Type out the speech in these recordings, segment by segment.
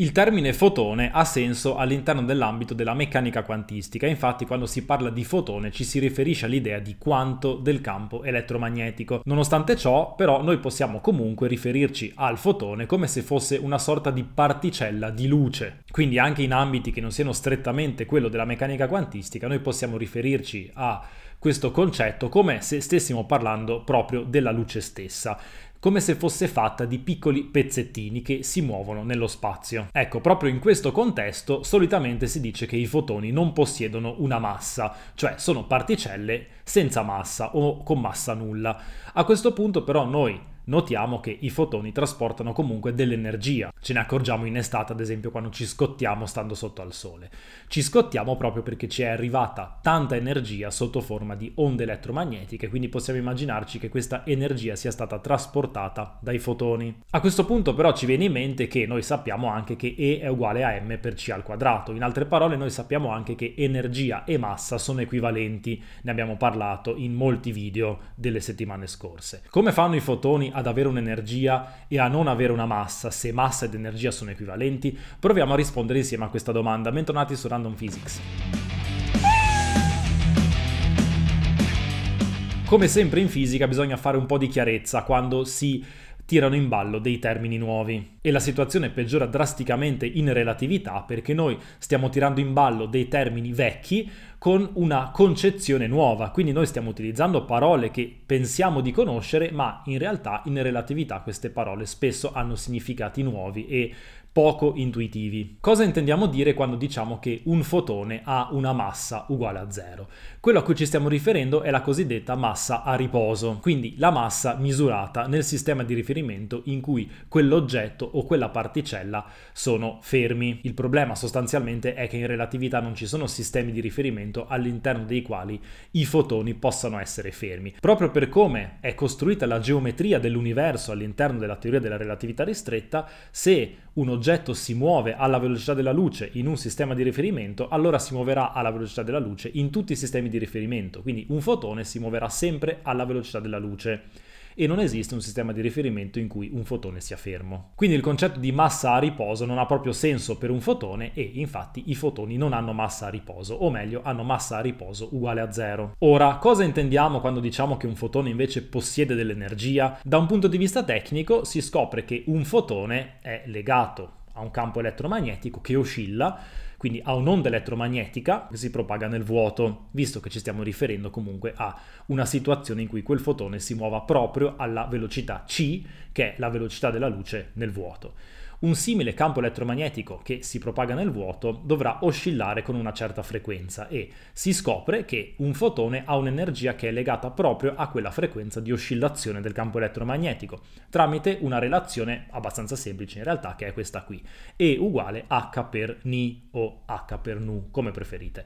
Il termine fotone ha senso all'interno dell'ambito della meccanica quantistica, infatti quando si parla di fotone ci si riferisce all'idea di quanto del campo elettromagnetico. Nonostante ciò, però, noi possiamo comunque riferirci al fotone come se fosse una sorta di particella di luce. Quindi anche in ambiti che non siano strettamente quello della meccanica quantistica, noi possiamo riferirci a questo concetto come se stessimo parlando proprio della luce stessa come se fosse fatta di piccoli pezzettini che si muovono nello spazio. Ecco, proprio in questo contesto solitamente si dice che i fotoni non possiedono una massa, cioè sono particelle senza massa o con massa nulla. A questo punto però noi notiamo che i fotoni trasportano comunque dell'energia. Ce ne accorgiamo in estate, ad esempio, quando ci scottiamo stando sotto al sole. Ci scottiamo proprio perché ci è arrivata tanta energia sotto forma di onde elettromagnetiche, quindi possiamo immaginarci che questa energia sia stata trasportata dai fotoni. A questo punto però ci viene in mente che noi sappiamo anche che E è uguale a m per c al quadrato. In altre parole, noi sappiamo anche che energia e massa sono equivalenti. Ne abbiamo parlato in molti video delle settimane scorse. Come fanno i fotoni ad avere un'energia e a non avere una massa, se massa ed energia sono equivalenti? Proviamo a rispondere insieme a questa domanda. Bentornati su Random Physics. Come sempre in fisica bisogna fare un po' di chiarezza quando si tirano in ballo dei termini nuovi. E la situazione peggiora drasticamente in relatività perché noi stiamo tirando in ballo dei termini vecchi con una concezione nuova. Quindi noi stiamo utilizzando parole che pensiamo di conoscere, ma in realtà in relatività queste parole spesso hanno significati nuovi e poco intuitivi. Cosa intendiamo dire quando diciamo che un fotone ha una massa uguale a zero? Quello a cui ci stiamo riferendo è la cosiddetta massa a riposo, quindi la massa misurata nel sistema di riferimento in cui quell'oggetto o quella particella sono fermi. Il problema sostanzialmente è che in relatività non ci sono sistemi di riferimento all'interno dei quali i fotoni possano essere fermi. Proprio per come è costruita la geometria dell'universo all'interno della teoria della relatività ristretta, se un oggetto si muove alla velocità della luce in un sistema di riferimento, allora si muoverà alla velocità della luce in tutti i sistemi di riferimento. Quindi un fotone si muoverà sempre alla velocità della luce e non esiste un sistema di riferimento in cui un fotone sia fermo. Quindi il concetto di massa a riposo non ha proprio senso per un fotone e infatti i fotoni non hanno massa a riposo, o meglio hanno massa a riposo uguale a zero. Ora, cosa intendiamo quando diciamo che un fotone invece possiede dell'energia? Da un punto di vista tecnico si scopre che un fotone è legato ha un campo elettromagnetico che oscilla, quindi ha un'onda elettromagnetica che si propaga nel vuoto, visto che ci stiamo riferendo comunque a una situazione in cui quel fotone si muova proprio alla velocità c, che è la velocità della luce nel vuoto un simile campo elettromagnetico che si propaga nel vuoto dovrà oscillare con una certa frequenza e si scopre che un fotone ha un'energia che è legata proprio a quella frequenza di oscillazione del campo elettromagnetico tramite una relazione abbastanza semplice in realtà che è questa qui E uguale H per Ni o H per Nu come preferite.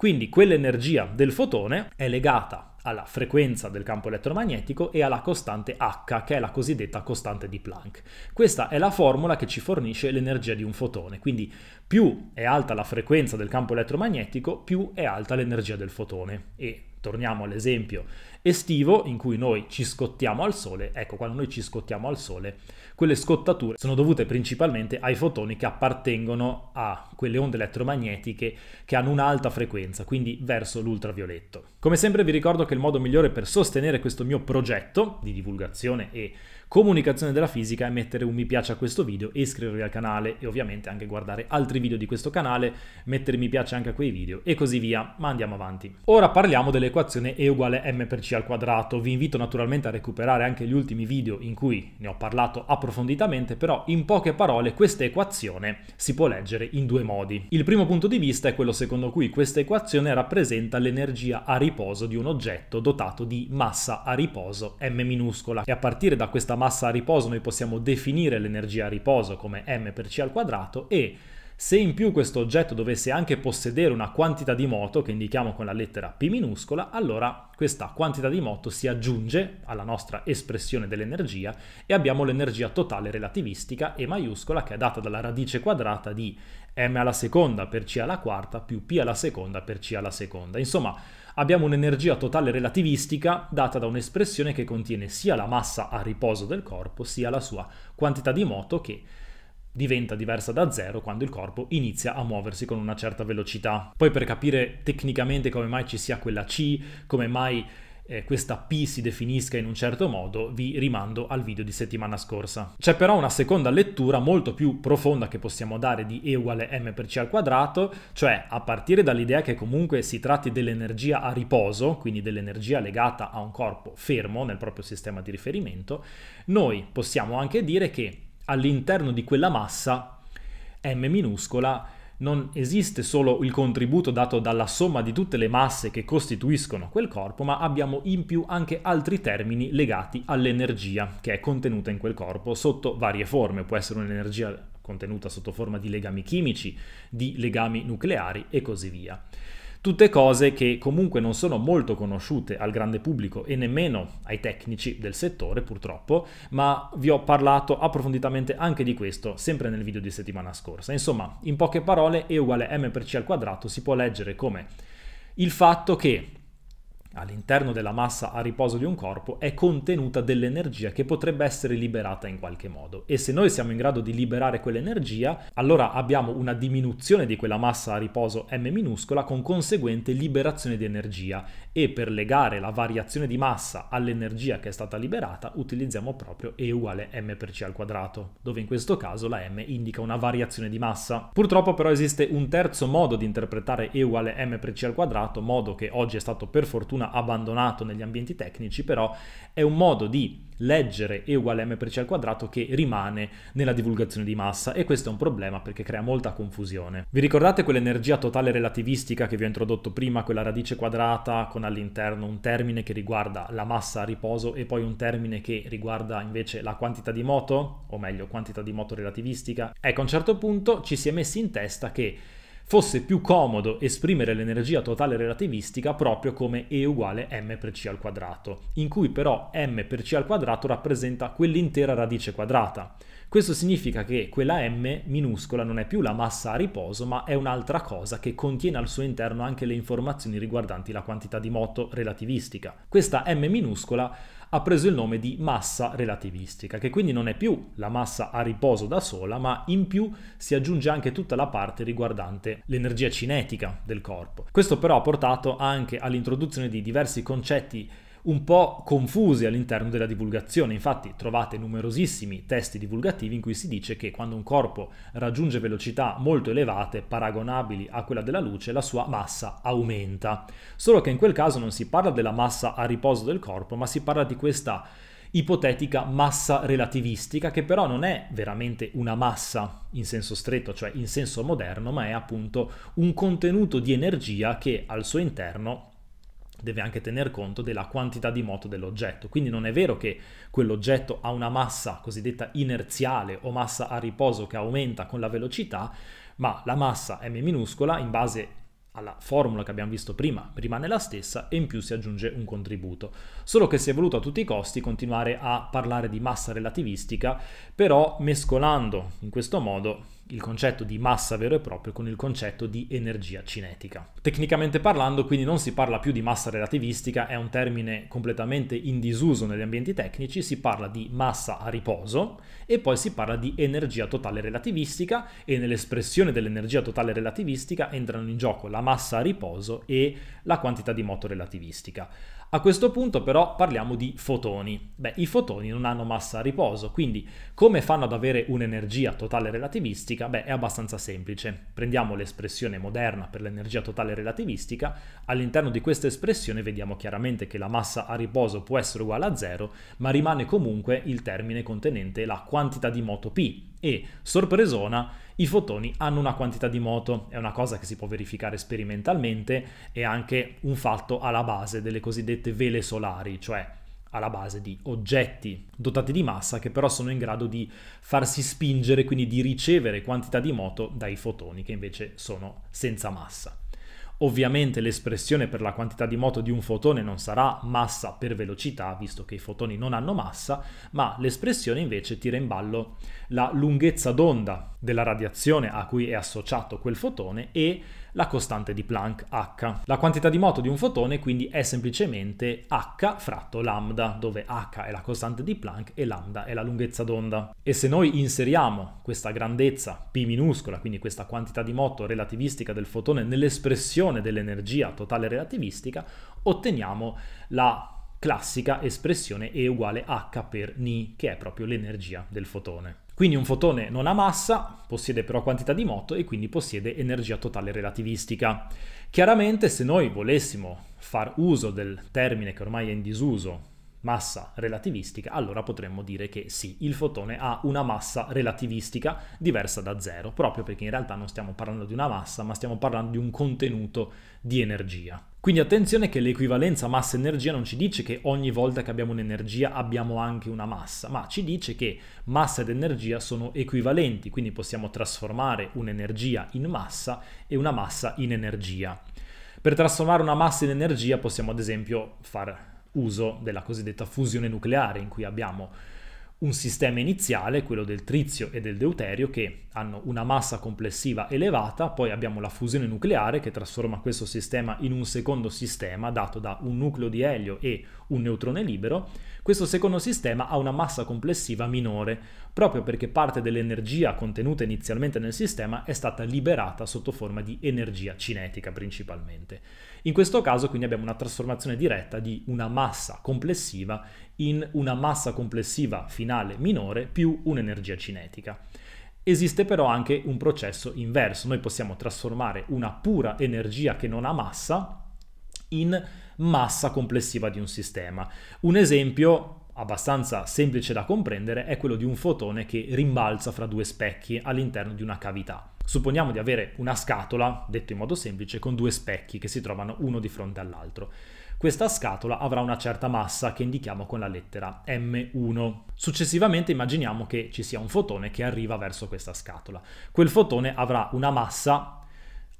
Quindi quell'energia del fotone è legata alla frequenza del campo elettromagnetico e alla costante H, che è la cosiddetta costante di Planck. Questa è la formula che ci fornisce l'energia di un fotone, quindi più è alta la frequenza del campo elettromagnetico, più è alta l'energia del fotone e torniamo all'esempio estivo in cui noi ci scottiamo al sole, ecco quando noi ci scottiamo al sole, quelle scottature sono dovute principalmente ai fotoni che appartengono a quelle onde elettromagnetiche che hanno un'alta frequenza, quindi verso l'ultravioletto. Come sempre vi ricordo che il modo migliore per sostenere questo mio progetto di divulgazione e comunicazione della fisica e mettere un mi piace a questo video e iscrivervi al canale e ovviamente anche guardare altri video di questo canale, mettere mi piace anche a quei video e così via, ma andiamo avanti. Ora parliamo dell'equazione E uguale m per c al quadrato, vi invito naturalmente a recuperare anche gli ultimi video in cui ne ho parlato approfonditamente, però in poche parole questa equazione si può leggere in due modi. Il primo punto di vista è quello secondo cui questa equazione rappresenta l'energia a riposo di un oggetto dotato di massa a riposo m minuscola e a partire da questa massa a riposo noi possiamo definire l'energia a riposo come m per c al quadrato e se in più questo oggetto dovesse anche possedere una quantità di moto, che indichiamo con la lettera P minuscola, allora questa quantità di moto si aggiunge alla nostra espressione dell'energia e abbiamo l'energia totale relativistica E maiuscola che è data dalla radice quadrata di m alla seconda per c alla quarta più p alla seconda per c alla seconda. Insomma, abbiamo un'energia totale relativistica data da un'espressione che contiene sia la massa a riposo del corpo sia la sua quantità di moto che diventa diversa da zero quando il corpo inizia a muoversi con una certa velocità. Poi per capire tecnicamente come mai ci sia quella C, come mai eh, questa P si definisca in un certo modo, vi rimando al video di settimana scorsa. C'è però una seconda lettura molto più profonda che possiamo dare di E uguale m per c al quadrato, cioè a partire dall'idea che comunque si tratti dell'energia a riposo, quindi dell'energia legata a un corpo fermo nel proprio sistema di riferimento, noi possiamo anche dire che all'interno di quella massa m minuscola non esiste solo il contributo dato dalla somma di tutte le masse che costituiscono quel corpo, ma abbiamo in più anche altri termini legati all'energia che è contenuta in quel corpo sotto varie forme. Può essere un'energia contenuta sotto forma di legami chimici, di legami nucleari e così via. Tutte cose che comunque non sono molto conosciute al grande pubblico e nemmeno ai tecnici del settore purtroppo, ma vi ho parlato approfonditamente anche di questo sempre nel video di settimana scorsa. Insomma, in poche parole E uguale m per c al quadrato si può leggere come il fatto che all'interno della massa a riposo di un corpo è contenuta dell'energia che potrebbe essere liberata in qualche modo e se noi siamo in grado di liberare quell'energia allora abbiamo una diminuzione di quella massa a riposo m minuscola con conseguente liberazione di energia e per legare la variazione di massa all'energia che è stata liberata utilizziamo proprio E uguale m per c al quadrato dove in questo caso la m indica una variazione di massa purtroppo però esiste un terzo modo di interpretare E uguale m per c al quadrato modo che oggi è stato per fortuna fortuna abbandonato negli ambienti tecnici, però è un modo di leggere E uguale m per c al quadrato che rimane nella divulgazione di massa e questo è un problema perché crea molta confusione. Vi ricordate quell'energia totale relativistica che vi ho introdotto prima, quella radice quadrata con all'interno un termine che riguarda la massa a riposo e poi un termine che riguarda invece la quantità di moto, o meglio quantità di moto relativistica? Ecco, a un certo punto ci si è messi in testa che fosse più comodo esprimere l'energia totale relativistica proprio come E uguale m per c al quadrato, in cui però m per c al quadrato rappresenta quell'intera radice quadrata. Questo significa che quella m minuscola non è più la massa a riposo, ma è un'altra cosa che contiene al suo interno anche le informazioni riguardanti la quantità di moto relativistica. Questa m minuscola ha preso il nome di massa relativistica, che quindi non è più la massa a riposo da sola, ma in più si aggiunge anche tutta la parte riguardante l'energia cinetica del corpo. Questo però ha portato anche all'introduzione di diversi concetti un po' confusi all'interno della divulgazione. Infatti trovate numerosissimi testi divulgativi in cui si dice che quando un corpo raggiunge velocità molto elevate, paragonabili a quella della luce, la sua massa aumenta. Solo che in quel caso non si parla della massa a riposo del corpo, ma si parla di questa ipotetica massa relativistica che però non è veramente una massa in senso stretto, cioè in senso moderno, ma è appunto un contenuto di energia che al suo interno deve anche tener conto della quantità di moto dell'oggetto. Quindi non è vero che quell'oggetto ha una massa cosiddetta inerziale o massa a riposo che aumenta con la velocità, ma la massa m minuscola in base alla formula che abbiamo visto prima rimane la stessa e in più si aggiunge un contributo. Solo che si è voluto a tutti i costi continuare a parlare di massa relativistica, però mescolando in questo modo il concetto di massa vero e proprio con il concetto di energia cinetica. Tecnicamente parlando, quindi non si parla più di massa relativistica, è un termine completamente in disuso negli ambienti tecnici, si parla di massa a riposo e poi si parla di energia totale relativistica e nell'espressione dell'energia totale relativistica entrano in gioco la massa a riposo e la quantità di moto relativistica. A questo punto però parliamo di fotoni. Beh, i fotoni non hanno massa a riposo, quindi come fanno ad avere un'energia totale relativistica? Beh, è abbastanza semplice. Prendiamo l'espressione moderna per l'energia totale relativistica, all'interno di questa espressione vediamo chiaramente che la massa a riposo può essere uguale a zero, ma rimane comunque il termine contenente la quantità di moto P e, sorpresona, i fotoni hanno una quantità di moto. È una cosa che si può verificare sperimentalmente è anche un fatto alla base delle cosiddette vele solari, cioè alla base di oggetti dotati di massa che però sono in grado di farsi spingere, quindi di ricevere quantità di moto dai fotoni che invece sono senza massa. Ovviamente l'espressione per la quantità di moto di un fotone non sarà massa per velocità, visto che i fotoni non hanno massa, ma l'espressione invece tira in ballo la lunghezza d'onda della radiazione a cui è associato quel fotone e la costante di Planck h. La quantità di moto di un fotone quindi è semplicemente h fratto lambda, dove h è la costante di Planck e lambda è la lunghezza d'onda. E se noi inseriamo questa grandezza p minuscola, quindi questa quantità di moto relativistica del fotone nell'espressione dell'energia totale relativistica, otteniamo la classica espressione E uguale h per ni, che è proprio l'energia del fotone. Quindi un fotone non ha massa, possiede però quantità di moto e quindi possiede energia totale relativistica. Chiaramente se noi volessimo far uso del termine che ormai è in disuso, massa relativistica, allora potremmo dire che sì, il fotone ha una massa relativistica diversa da zero, proprio perché in realtà non stiamo parlando di una massa, ma stiamo parlando di un contenuto di energia. Quindi attenzione che l'equivalenza massa-energia non ci dice che ogni volta che abbiamo un'energia abbiamo anche una massa, ma ci dice che massa ed energia sono equivalenti, quindi possiamo trasformare un'energia in massa e una massa in energia. Per trasformare una massa in energia possiamo ad esempio far uso della cosiddetta fusione nucleare in cui abbiamo un sistema iniziale, quello del trizio e del deuterio, che hanno una massa complessiva elevata, poi abbiamo la fusione nucleare che trasforma questo sistema in un secondo sistema dato da un nucleo di elio e un neutrone libero, questo secondo sistema ha una massa complessiva minore, proprio perché parte dell'energia contenuta inizialmente nel sistema è stata liberata sotto forma di energia cinetica principalmente. In questo caso quindi abbiamo una trasformazione diretta di una massa complessiva in una massa complessiva finale minore più un'energia cinetica. Esiste però anche un processo inverso, noi possiamo trasformare una pura energia che non ha massa in massa complessiva di un sistema. Un esempio abbastanza semplice da comprendere è quello di un fotone che rimbalza fra due specchi all'interno di una cavità. Supponiamo di avere una scatola, detto in modo semplice, con due specchi che si trovano uno di fronte all'altro. Questa scatola avrà una certa massa che indichiamo con la lettera M1. Successivamente immaginiamo che ci sia un fotone che arriva verso questa scatola. Quel fotone avrà una massa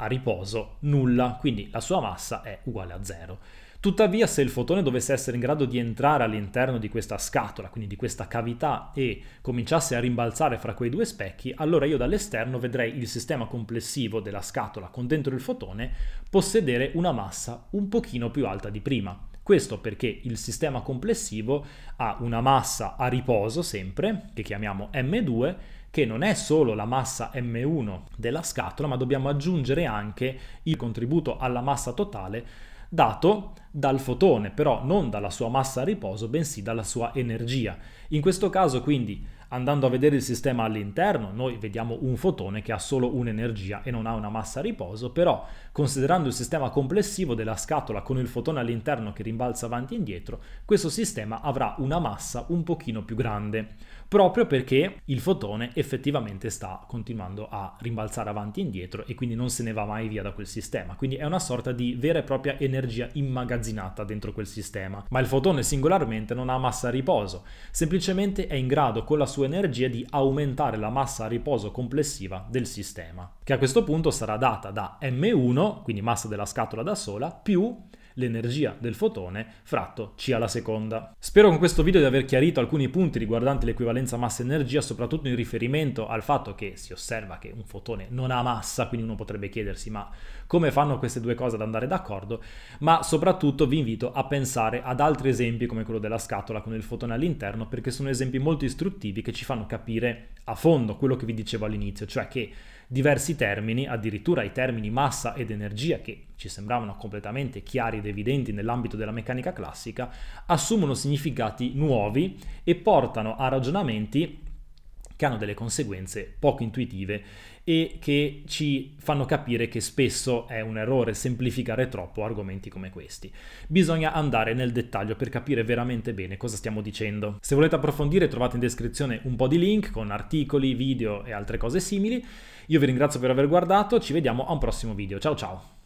a riposo nulla, quindi la sua massa è uguale a zero. Tuttavia, se il fotone dovesse essere in grado di entrare all'interno di questa scatola, quindi di questa cavità, e cominciasse a rimbalzare fra quei due specchi, allora io dall'esterno vedrei il sistema complessivo della scatola con dentro il fotone possedere una massa un pochino più alta di prima. Questo perché il sistema complessivo ha una massa a riposo sempre, che chiamiamo M2, che non è solo la massa M1 della scatola, ma dobbiamo aggiungere anche il contributo alla massa totale dato dal fotone, però non dalla sua massa a riposo, bensì dalla sua energia. In questo caso, quindi, andando a vedere il sistema all'interno, noi vediamo un fotone che ha solo un'energia e non ha una massa a riposo, però considerando il sistema complessivo della scatola con il fotone all'interno che rimbalza avanti e indietro, questo sistema avrà una massa un pochino più grande proprio perché il fotone effettivamente sta continuando a rimbalzare avanti e indietro e quindi non se ne va mai via da quel sistema. Quindi è una sorta di vera e propria energia immagazzinata dentro quel sistema. Ma il fotone singolarmente non ha massa a riposo, semplicemente è in grado con la sua energia di aumentare la massa a riposo complessiva del sistema, che a questo punto sarà data da m1, quindi massa della scatola da sola, più l'energia del fotone fratto c alla seconda. Spero con questo video di aver chiarito alcuni punti riguardanti l'equivalenza massa-energia, soprattutto in riferimento al fatto che si osserva che un fotone non ha massa, quindi uno potrebbe chiedersi ma come fanno queste due cose ad andare d'accordo, ma soprattutto vi invito a pensare ad altri esempi come quello della scatola con il fotone all'interno, perché sono esempi molto istruttivi che ci fanno capire a fondo quello che vi dicevo all'inizio, cioè che diversi termini, addirittura i termini massa ed energia che ci sembravano completamente chiari ed evidenti nell'ambito della meccanica classica, assumono significati nuovi e portano a ragionamenti che hanno delle conseguenze poco intuitive e che ci fanno capire che spesso è un errore semplificare troppo argomenti come questi. Bisogna andare nel dettaglio per capire veramente bene cosa stiamo dicendo. Se volete approfondire trovate in descrizione un po' di link con articoli, video e altre cose simili. Io vi ringrazio per aver guardato, ci vediamo a un prossimo video. Ciao ciao!